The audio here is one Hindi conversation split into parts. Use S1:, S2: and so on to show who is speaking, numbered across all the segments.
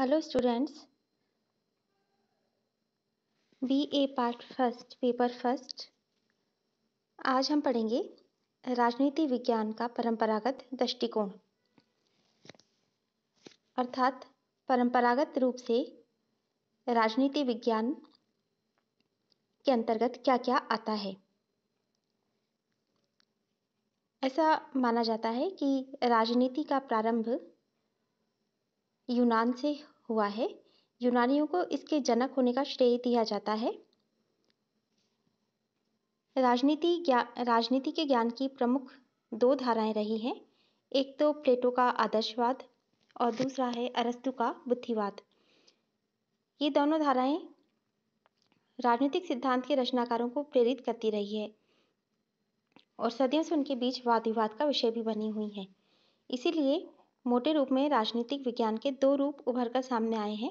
S1: hello students B A part first paper first आज हम पढ़ेंगे राजनीति विज्ञान का परंपरागत दृष्टिकोण अर्थात परंपरागत रूप से राजनीति विज्ञान के अंतर्गत क्या क्या आता है ऐसा माना जाता है कि राजनीति का प्रारंभ यूनान से हुआ है यूनानियों को इसके जनक होने का श्रेय दिया जाता है राजनीति राजनीति के ज्ञान की प्रमुख दो धाराएं रही हैं एक तो प्लेटो का आदर्शवाद और दूसरा है अरस्तु का बुद्धिवाद ये दोनों धाराएं राजनीतिक सिद्धांत के रचनाकारों को प्रेरित करती रही है और सदियों से उनके बीच वाद विवाद का विषय भी बनी हुई है इसीलिए मोटे रूप में राजनीतिक विज्ञान के दो रूप उभर कर सामने आए हैं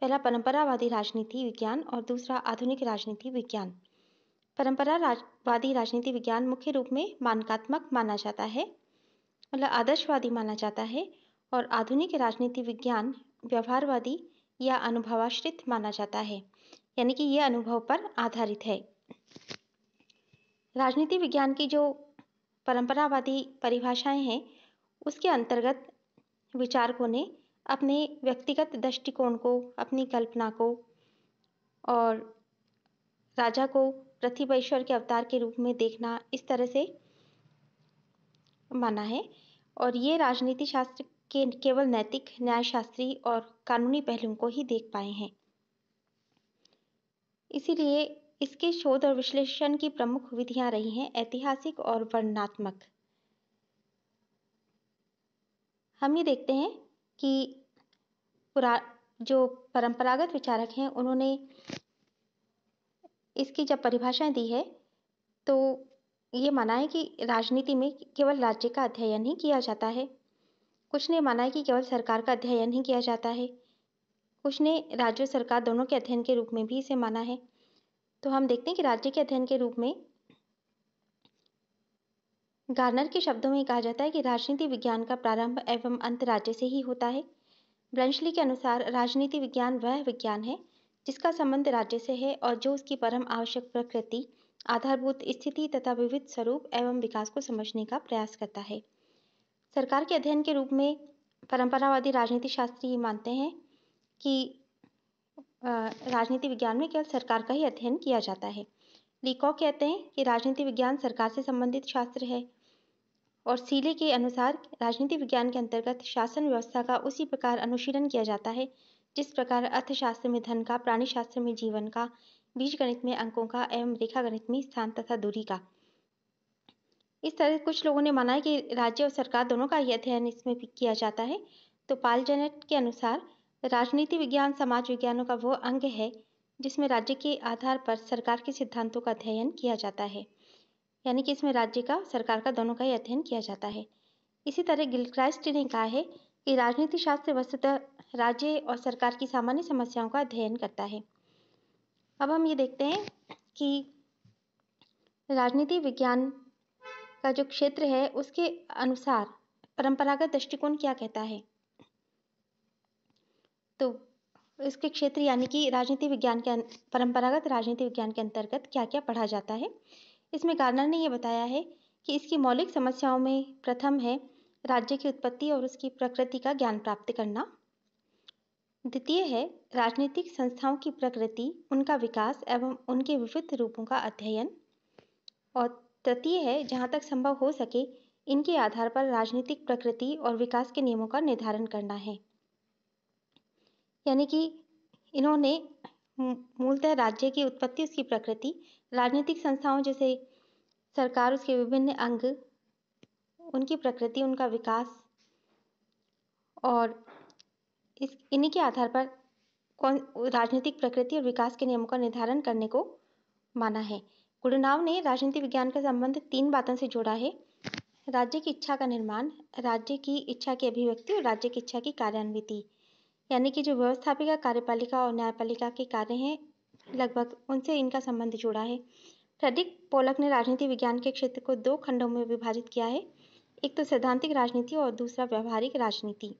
S1: पहला परंपरावादी राजनीति विज्ञान और दूसरा आधुनिक राजनीति विज्ञान परंपरावादी राजनीति विज्ञान मुख्य रूप में मानकात्मक माना जाता है मतलब आदर्शवादी माना जाता है और आधुनिक राजनीति विज्ञान व्यवहारवादी या अनुभवाश्रित माना जाता है यानी कि यह अनुभव पर आधारित है राजनीति विज्ञान की जो परंपरावादी परिभाषाएं हैं उसके अंतर्गत विचारकों ने अपने व्यक्तिगत दृष्टिकोण को अपनी कल्पना को और राजा को प्रतिभा के अवतार के रूप में देखना इस तरह से माना है और ये राजनीति शास्त्र के केवल नैतिक न्यायशास्त्री और कानूनी पहलुओं को ही देख पाए हैं इसीलिए इसके शोध और विश्लेषण की प्रमुख विधियां रही हैं ऐतिहासिक और वर्णनात्मक हम ये देखते हैं कि पुरा जो परंपरागत विचारक हैं उन्होंने इसकी जब परिभाषाएं दी है तो ये माना है कि राजनीति में केवल राज्य का अध्ययन ही किया जाता है कुछ ने माना है कि केवल सरकार का अध्ययन ही किया जाता है कुछ ने राज्य सरकार दोनों के अध्ययन के रूप में भी इसे माना है तो हम देखते हैं कि राज्य के अध्ययन के रूप में गार्नर के शब्दों में कहा जाता है कि राजनीति विज्ञान का प्रारंभ एवं अंत राज्य से ही होता है ब्रंशली के अनुसार राजनीति विज्ञान वह विज्ञान है जिसका संबंध राज्य से है और जो उसकी परम आवश्यक प्रकृति आधारभूत स्थिति तथा विविध स्वरूप एवं विकास को समझने का प्रयास करता है सरकार के अध्ययन के रूप में परंपरावादी राजनीति शास्त्री ये मानते हैं कि राजनीति विज्ञान में केवल सरकार का ही अध्ययन किया जाता है लीकॉ कहते हैं कि राजनीति विज्ञान सरकार से संबंधित शास्त्र है और सीले के अनुसार राजनीति विज्ञान के अंतर्गत शासन व्यवस्था का उसी प्रकार अनुशीलन किया जाता है जिस प्रकार अर्थशास्त्र में धन का प्राणी शास्त्र में जीवन का बीज गणित में अंकों का एवं रेखा गणित में स्थान तथा दूरी का इस तरह कुछ लोगों ने माना है कि राज्य और सरकार दोनों का ही अध्ययन इसमें किया जाता है तो पाल जनट के अनुसार राजनीति विज्ञान समाज विज्ञानों का वो अंग है जिसमें राज्य के आधार पर सरकार के सिद्धांतों का अध्ययन किया जाता है यानी कि इसमें राज्य का सरकार का दोनों का ही अध्ययन किया जाता है इसी तरह गिलक्राइस्ट ने कहा है कि राजनीति शास्त्र वस्तुतः राज्य और सरकार की सामान्य समस्याओं का अध्ययन करता है अब हम ये देखते हैं कि राजनीति विज्ञान का जो क्षेत्र है उसके अनुसार परंपरागत दृष्टिकोण क्या कहता है तो इसके क्षेत्र यानी कि राजनीति विज्ञान के परंपरागत राजनीति विज्ञान के अंतर्गत क्या क्या पढ़ा जाता है इसमें गार्नर ने यह बताया है कि इसकी मौलिक समस्याओं में प्रथम है राज्य की उत्पत्ति और उसकी प्रकृति का ज्ञान प्राप्त करना द्वितीय है राजनीतिक संस्थाओं की प्रकृति उनका विकास एवं उनके विविध रूपों का अध्ययन और तृतीय है जहाँ तक संभव हो सके इनके आधार पर राजनीतिक प्रकृति और विकास के नियमों का निर्धारण करना है यानी कि इन्होंने मूलतः राज्य की उत्पत्ति उसकी प्रकृति राजनीतिक संस्थाओं जैसे सरकार उसके विभिन्न अंग उनकी प्रकृति उनका विकास और इस इन्हीं के आधार पर कौन राजनीतिक प्रकृति और विकास के नियमों का निर्धारण करने को माना है गुड़नाव ने राजनीति विज्ञान का संबंध तीन बातों से जोड़ा है राज्य की इच्छा का निर्माण राज्य की इच्छा की अभिव्यक्ति और राज्य की इच्छा की कार्यान्विति यानी कि जो व्यवस्थापिका कार्यपालिका और न्यायपालिका के कार्य हैं लगभग उनसे इनका संबंध जुड़ा है फ्रेडिक पोलक ने राजनीति विज्ञान के क्षेत्र को दो खंडों में विभाजित किया है एक तो सैद्धांतिक राजनीति और दूसरा व्यवहारिक राजनीति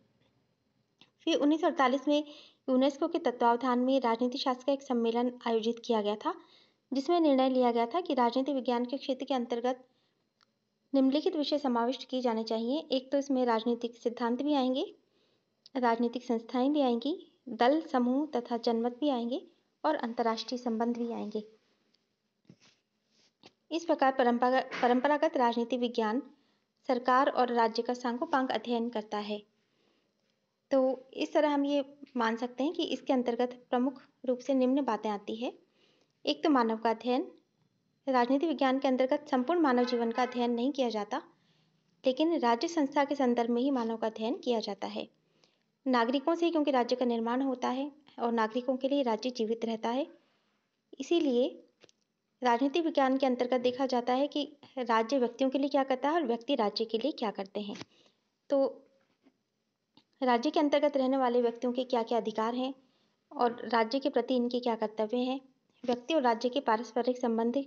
S1: फिर उन्नीस में यूनेस्को के तत्वावधान में राजनीति शास्त्र का एक सम्मेलन आयोजित किया गया था जिसमें निर्णय लिया गया था कि राजनीति विज्ञान के क्षेत्र के अंतर्गत निम्नलिखित विषय समाविष्ट किए जाने चाहिए एक तो इसमें राजनीतिक सिद्धांत भी आएंगे राजनीतिक संस्थाएं भी आएंगी दल समूह तथा जनमत भी आएंगे और अंतर्राष्ट्रीय संबंध भी आएंगे इस प्रकार परंपरागत राजनीति विज्ञान सरकार और राज्य का सांगोपांग अध्ययन करता है तो इस तरह हम ये मान सकते हैं कि इसके अंतर्गत प्रमुख रूप से निम्न बातें आती है एक तो मानव का अध्ययन राजनीति विज्ञान के अंतर्गत संपूर्ण मानव जीवन का अध्ययन नहीं किया जाता लेकिन राज्य संस्था के संदर्भ में ही मानव का अध्ययन किया जाता है नागरिकों से क्योंकि राज्य का निर्माण होता है और नागरिकों के लिए राज्य जीवित रहता है इसीलिए राजनीति विज्ञान के अंतर्गत देखा जाता है कि राज्य व्यक्तियों के लिए क्या करता है और व्यक्ति राज्य के लिए क्या करते हैं तो राज्य के अंतर्गत रहने वाले व्यक्तियों के क्या क्या अधिकार हैं और राज्य के प्रति इनके क्या कर्तव्य हैं व्यक्ति और राज्य के पारस्परिक संबंध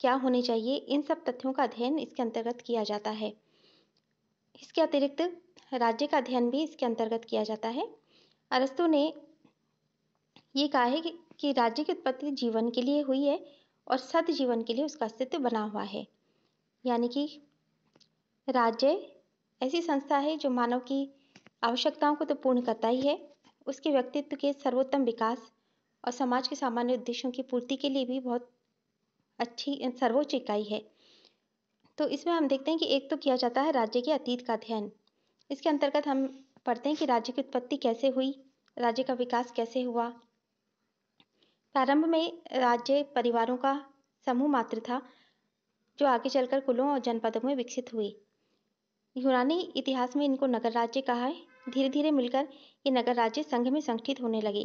S1: क्या होने चाहिए इन सब तथ्यों का अध्ययन इसके अंतर्गत किया जाता है इसके अतिरिक्त राज्य का अध्ययन भी इसके अंतर्गत किया जाता है अरस्तु ने ये कहा है कि, कि राज्य की उत्पत्ति जीवन के लिए हुई है और सत जीवन के लिए उसका अस्तित्व बना हुआ है यानी कि राज्य ऐसी संस्था है जो मानव की आवश्यकताओं को तो पूर्ण करता ही है उसके व्यक्तित्व के सर्वोत्तम विकास और समाज के सामान्य उद्देश्यों की पूर्ति के लिए भी बहुत अच्छी सर्वोच्च इकाई है तो इसमें हम देखते हैं कि एक तो किया जाता है राज्य के अतीत का अध्ययन इसके अंतर्गत हम पढ़ते हैं कि राज्य की उत्पत्ति कैसे हुई राज्य का विकास कैसे हुआ प्रारंभ में राज्य परिवारों का समूह मात्र था जो आगे चलकर कुलों और जनपदों में विकसित हुए यूनानी इतिहास में इनको नगर राज्य कहा है धीरे धीरे मिलकर ये नगर राज्य संघ में संगठित होने लगे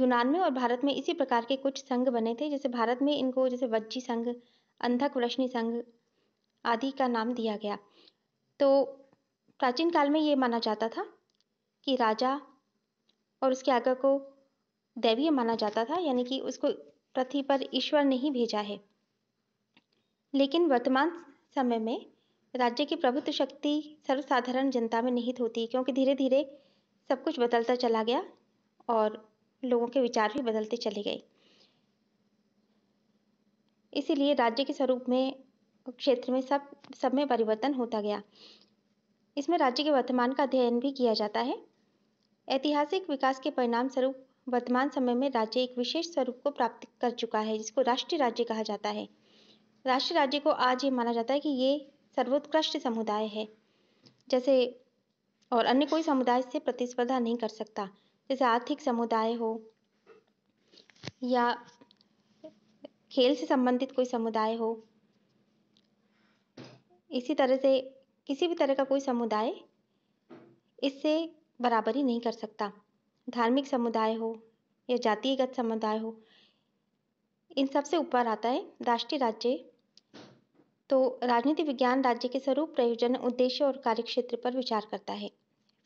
S1: यूनान में और भारत में इसी प्रकार के कुछ संघ बने थे जैसे भारत में इनको जैसे वज्जी संघ अंधक वृष्णि संघ आदि का नाम दिया गया तो प्राचीन काल में ये माना जाता था कि राजा और उसके आज्ञा को दैवीय माना जाता था यानी कि उसको पृथ्वी पर ईश्वर ने ही भेजा है लेकिन वर्तमान समय में राज्य की प्रभुत्व शक्ति सर्वसाधारण जनता में निहित होती है क्योंकि धीरे धीरे सब कुछ बदलता चला गया और लोगों के विचार भी बदलते चले गए इसीलिए राज्य के स्वरूप में क्षेत्र में सब सब में परिवर्तन होता गया इसमें राज्य के वर्तमान का अध्ययन भी किया जाता है ऐतिहासिक विकास के परिणाम स्वरूप वर्तमान समय में राज्य एक विशेष स्वरूप को प्राप्त कर चुका है जिसको राष्ट्रीय राज्य कहा जाता है राष्ट्रीय राज्य को आज ये माना जाता है कि ये सर्वोत्कृष्ट समुदाय है जैसे और अन्य कोई समुदाय से प्रतिस्पर्धा नहीं कर सकता जैसे आर्थिक समुदाय हो या खेल से संबंधित कोई समुदाय हो इसी तरह से किसी भी तरह का कोई समुदाय इससे बराबरी नहीं कर सकता धार्मिक समुदाय हो या जातिगत समुदाय हो इन सबसे ऊपर आता है राष्ट्रीय राज्य तो राजनीति विज्ञान राज्य के स्वरूप प्रयोजन उद्देश्य और कार्यक्षेत्र पर विचार करता है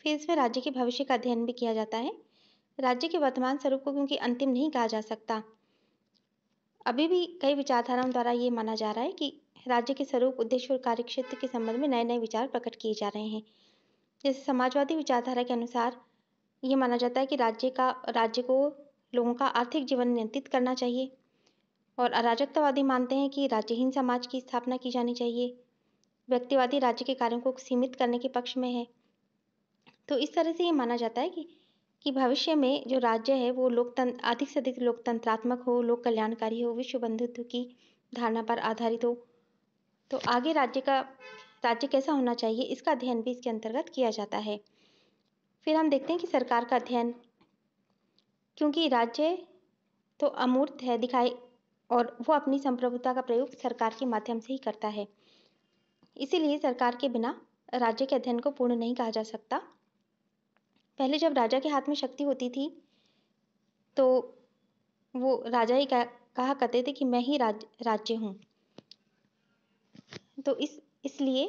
S1: फिर इसमें राज्य के भविष्य का अध्ययन भी किया जाता है राज्य के वर्तमान स्वरूप को क्योंकि अंतिम नहीं कहा जा सकता अभी भी कई विचारधाराओं द्वारा ये माना जा रहा है कि राज्य के स्वरूप उद्देश्य और कार्यक्षेत्र के संबंध में नए नए विचार प्रकट किए जा रहे हैं जैसे समाजवादी विचारधारा के अनुसार ये माना जाता है कि राज्य का राज्य को लोगों का आर्थिक जीवन नियंत्रित करना चाहिए और अराजकतावादी मानते हैं कि राज्यहीन समाज की स्थापना की जानी चाहिए व्यक्तिवादी राज्य के कार्यों को सीमित करने के पक्ष में है तो इस तरह से ये माना जाता है कि कि भविष्य में जो राज्य है वो लोकतंत्र अधिक से अधिक लोकतंत्रात्मक हो लोक कल्याणकारी हो विश्व बंधुत्व की धारणा पर आधारित हो तो आगे राज्य का राज्य कैसा होना चाहिए इसका अध्ययन भी इसके अंतर्गत किया जाता है फिर हम देखते हैं कि सरकार का अध्ययन क्योंकि राज्य तो अमूर्त है दिखाई और वो अपनी संप्रभुता का प्रयोग सरकार के माध्यम से ही करता है इसीलिए सरकार के बिना राज्य के अध्ययन को पूर्ण नहीं कहा जा सकता पहले जब राजा के हाथ में शक्ति होती थी तो वो राजा ही कहा करते थे कि मैं ही राज, राज्य हूँ तो इस इसलिए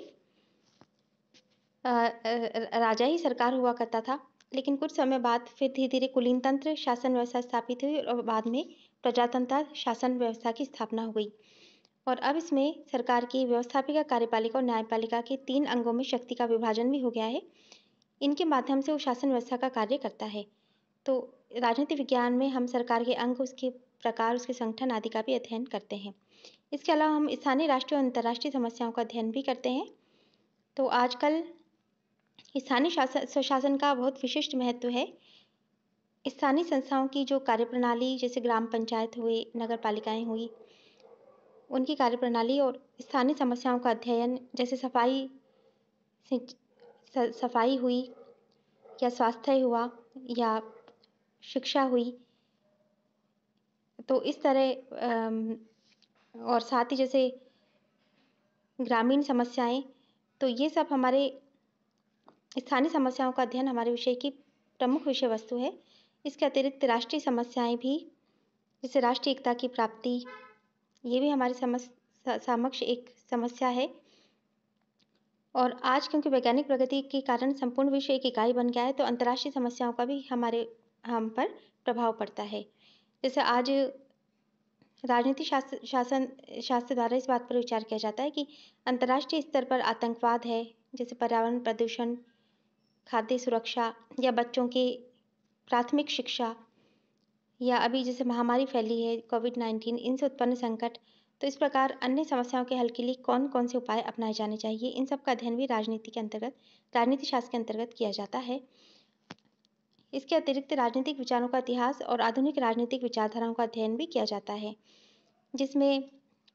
S1: राजा ही सरकार हुआ करता था लेकिन कुछ समय बाद फिर धीरे धीरे कुलीन तंत्र शासन व्यवस्था स्थापित हुई और बाद में प्रजातंत्र शासन व्यवस्था की स्थापना हो गई और अब इसमें सरकार की व्यवस्थापिका कार्यपालिका और न्यायपालिका के तीन अंगों में शक्ति का विभाजन भी हो गया है इनके माध्यम से वो शासन व्यवस्था का कार्य करता है तो राजनीति विज्ञान में हम सरकार के अंग उसके प्रकार उसके संगठन आदि का भी अध्ययन करते हैं इसके अलावा हम स्थानीय राष्ट्रीय और अंतर्राष्ट्रीय समस्याओं का अध्ययन भी करते हैं तो आजकल स्थानीय शासन स्वशासन का बहुत विशिष्ट महत्व है स्थानीय संस्थाओं की जो कार्यप्रणाली जैसे ग्राम पंचायत हुई नगर पालिकाएँ हुई उनकी कार्यप्रणाली और स्थानीय समस्याओं का अध्ययन जैसे सफाई सफाई हुई या स्वास्थ्य हुआ या शिक्षा हुई तो इस तरह और साथ ही जैसे ग्रामीण समस्याएं तो ये सब हमारे स्थानीय समस्याओं का अध्ययन हमारे विषय की प्रमुख विषय वस्तु है इसके अतिरिक्त राष्ट्रीय समस्याएं भी जैसे राष्ट्रीय एकता की प्राप्ति ये भी हमारे समक्ष एक समस्या है और आज क्योंकि वैज्ञानिक प्रगति के कारण संपूर्ण विश्व एक इकाई बन गया है तो अंतर्राष्ट्रीय समस्याओं का भी हमारे हम पर प्रभाव पड़ता है जैसे आज राजनीति शास्त्र शासन शास्त्र द्वारा इस बात पर विचार किया जाता है कि अंतर्राष्ट्रीय स्तर पर आतंकवाद है जैसे पर्यावरण प्रदूषण खाद्य सुरक्षा या बच्चों की प्राथमिक शिक्षा या अभी जैसे महामारी फैली है कोविड नाइन्टीन इनसे उत्पन्न संकट तो इस प्रकार अन्य समस्याओं के हल के लिए कौन कौन से उपाय अपनाए जाने चाहिए इन सब का अध्ययन भी राजनीति के अंतर्गत राजनीति शास्त्र के अंतर्गत किया जाता है इसके अतिरिक्त राजनीतिक विचारों का इतिहास और आधुनिक राजनीतिक विचारधाराओं का अध्ययन भी किया जाता है जिसमें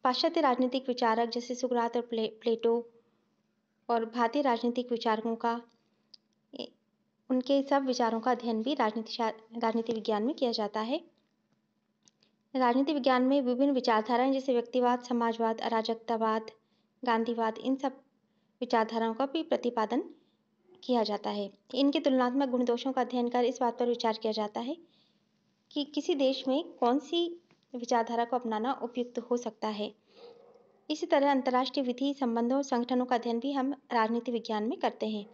S1: पाश्चात्य राजनीतिक विचारक जैसे सुकरात और प्ले प्लेटो और भारतीय राजनीतिक विचारकों का उनके सब विचारों का अध्ययन भी राजनीति राजनीति विज्ञान में किया जाता है राजनीति विज्ञान में विभिन्न विचारधाराएं जैसे व्यक्तिवाद समाजवाद अराजकतावाद गांधीवाद इन सब विचारधाराओं का भी प्रतिपादन किया जाता है इनके तुलनात्मक गुण दोषों का अध्ययन कर इस बात पर विचार किया जाता है कि किसी देश में कौन सी विचारधारा को अपनाना उपयुक्त हो सकता है इसी तरह अंतर्राष्ट्रीय विधि संबंधों और संगठनों का अध्ययन भी हम राजनीति विज्ञान में करते हैं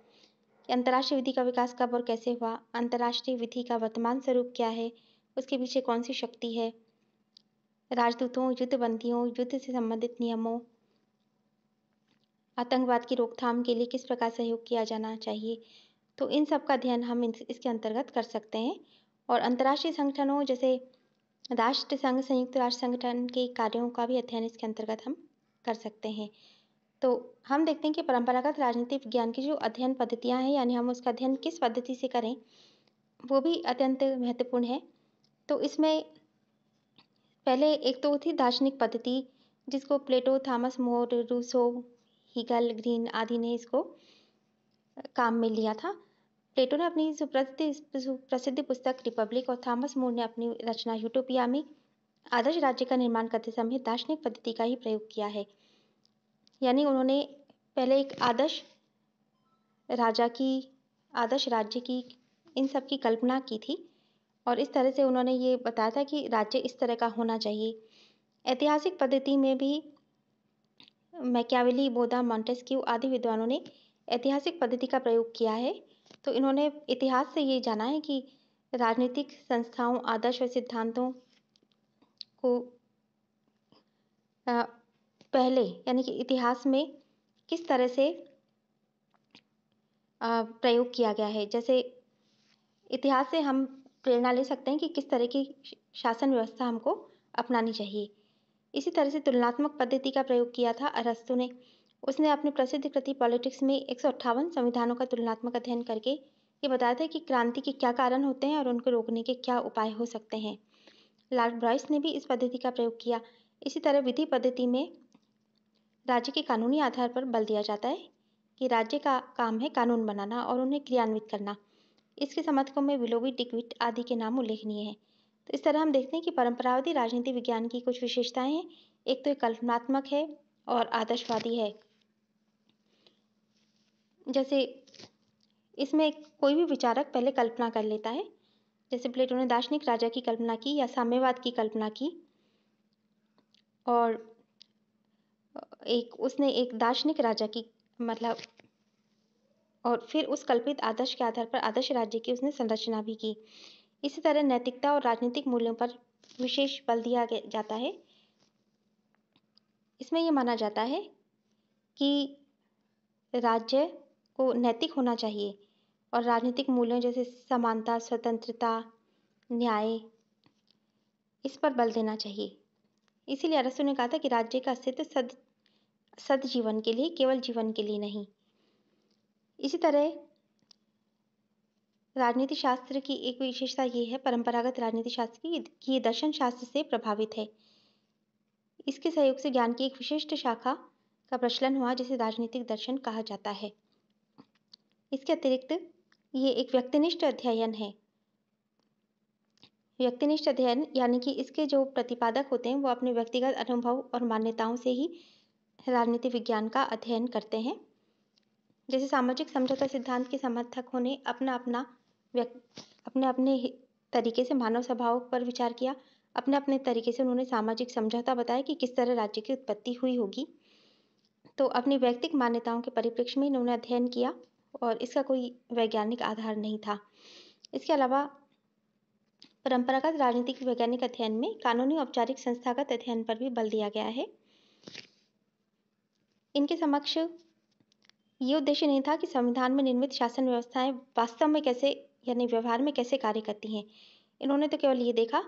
S1: अंतर्राष्ट्रीय विधि का विकास कब और कैसे हुआ अंतर्राष्ट्रीय विधि का वर्तमान स्वरूप क्या है उसके पीछे कौन सी शक्ति है राजदूतों युद्धबंदियों युद्ध से संबंधित नियमों आतंकवाद की रोकथाम के लिए किस प्रकार सहयोग किया जाना चाहिए तो इन सब का अध्ययन हम इसके अंतर्गत कर सकते हैं और अंतर्राष्ट्रीय संगठनों जैसे राष्ट्र संघ संयुक्त राष्ट्र संगठन के कार्यों का भी अध्ययन इसके अंतर्गत हम कर सकते हैं तो हम देखते हैं कि परंपरागत राजनीतिक विज्ञान की जो अध्ययन पद्धतियाँ हैं यानी हम उसका अध्ययन किस पद्धति से करें वो भी अत्यंत महत्वपूर्ण है तो इसमें पहले एक तो थी दार्शनिक पद्धति जिसको Plato Thomas More Rousseau Hegel Green आदि ने इसको काम में लिया था प्लेटो ने अपनी सुप्रसिद्ध प्रसिद्ध पुस्तक रिपब्लिक और थॉमस मूर ने अपनी रचना यूटोपिया में आदर्श राज्य का निर्माण करते समय दार्शनिक पद्धति का ही प्रयोग किया है यानी उन्होंने पहले एक आदर्श राजा की आदर्श राज्य की इन सब की कल्पना की थी और इस तरह से उन्होंने ये बताया था कि राज्य इस तरह का होना चाहिए ऐतिहासिक पद्धति में भी मैकियावेली बोधा मॉन्टेस्क्यू आदि विद्वानों ने ऐतिहासिक पद्धति का प्रयोग किया है तो इन्होंने इतिहास से ये जाना है कि राजनीतिक संस्थाओं आदर्श व सिद्धांतों को पहले यानी कि इतिहास में किस तरह से प्रयोग किया गया है जैसे इतिहास से हम प्रेरणा ले सकते हैं कि किस तरह की शासन व्यवस्था हमको अपनानी चाहिए इसी तरह से तुलनात्मक पद्धति का प्रयोग किया था अरस्तु ने उसने अपनी प्रसिद्ध कृति पॉलिटिक्स में एक संविधानों का तुलनात्मक अध्ययन करके ये बताया था कि क्रांति के क्या कारण होते हैं और उनको रोकने के क्या उपाय हो सकते हैं लार्ड ब्रॉयस ने भी इस पद्धति का प्रयोग किया इसी तरह विधि पद्धति में राज्य के कानूनी आधार पर बल दिया जाता है कि राज्य का काम है कानून बनाना और उन्हें क्रियान्वित करना इसके समर्थकों में विलोवी डिक्विट आदि के नाम उल्लेखनीय हैं तो इस तरह हम देखते हैं कि परंपरावादी राजनीति विज्ञान की कुछ विशेषताएं हैं एक तो कल्पनात्मक है और आदर्शवादी है जैसे इसमें कोई भी विचारक पहले कल्पना कर लेता है जैसे प्लेटो ने दार्शनिक राजा की कल्पना की या साम्यवाद की कल्पना की और एक उसने एक दार्शनिक राजा की मतलब और फिर उस कल्पित आदर्श के आधार पर आदर्श राज्य की उसने संरचना भी की इसी तरह नैतिकता और राजनीतिक मूल्यों पर विशेष बल दिया जाता है इसमें यह माना जाता है कि राज्य को नैतिक होना चाहिए और राजनीतिक मूल्यों जैसे समानता स्वतंत्रता न्याय इस पर बल देना चाहिए इसीलिए अरस्तु ने कहा था कि राज्य का अस्तित्व सद सद जीवन के लिए केवल जीवन के लिए नहीं इसी तरह राजनीति शास्त्र की एक विशेषता ये है परंपरागत राजनीति शास्त्र की, की दर्शन शास्त्र से प्रभावित है इसके सहयोग से ज्ञान की एक विशिष्ट शाखा का प्रचलन हुआ जिसे राजनीतिक दर्शन कहा जाता है इसके अतिरिक्त ये एक व्यक्तिनिष्ठ अध्ययन है व्यक्तिनिष्ठ अध्ययन यानी कि इसके जो प्रतिपादक होते हैं वो अपने व्यक्तिगत अनुभव और मान्यताओं से ही राजनीति विज्ञान का अध्ययन करते हैं जैसे सामाजिक समझौता सिद्धांत के समर्थक होने अपना अपना अपने अपने तरीके से मानव स्वभाव पर विचार किया अपने अपने तरीके से उन्होंने सामाजिक समझौता बताया कि किस तरह राज्य की उत्पत्ति हुई होगी तो अपनी व्यक्तिक मान्यताओं के परिप्रेक्ष्य में इन्होंने अध्ययन किया और इसका कोई वैज्ञानिक आधार नहीं था इसके अलावा परंपरागत राजनीतिक वैज्ञानिक अध्ययन में कानूनी औपचारिक संस्थागत अध्ययन पर भी बल दिया गया है इनके समक्ष ये उद्देश्य नहीं था कि संविधान में निर्मित शासन व्यवस्थाएं वास्तव में कैसे यानी व्यवहार में कैसे कार्य करती हैं इन्होंने तो केवल ये देखा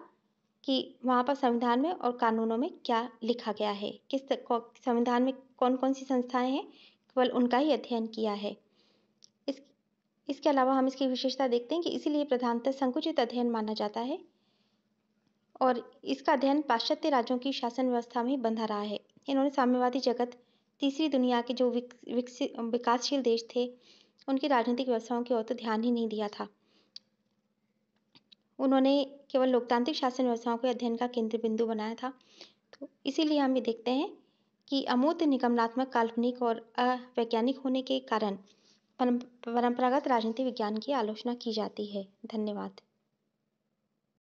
S1: कि वहाँ पर संविधान में और कानूनों में क्या लिखा गया है किस संविधान में कौन कौन सी संस्थाएं हैं केवल उनका ही अध्ययन किया है इस इसके अलावा हम इसकी विशेषता देखते हैं कि इसीलिए प्रधानतः संकुचित अध्ययन माना जाता है और इसका अध्ययन पाश्चात्य राज्यों की शासन व्यवस्था में ही बंधा रहा है इन्होंने साम्यवादी जगत तीसरी दुनिया के जो विकसित विकासशील देश थे उनकी राजनीतिक व्यवस्थाओं की ओर तो ध्यान ही नहीं दिया था उन्होंने केवल लोकतांत्रिक शासन व्यवस्थाओं के अध्ययन का केंद्र बिंदु बनाया था तो इसीलिए हम ये देखते हैं कि अमूर्त निगमनात्मक काल्पनिक और अवैज्ञानिक होने के कारण परंपरागत राजनीति विज्ञान की आलोचना की जाती है धन्यवाद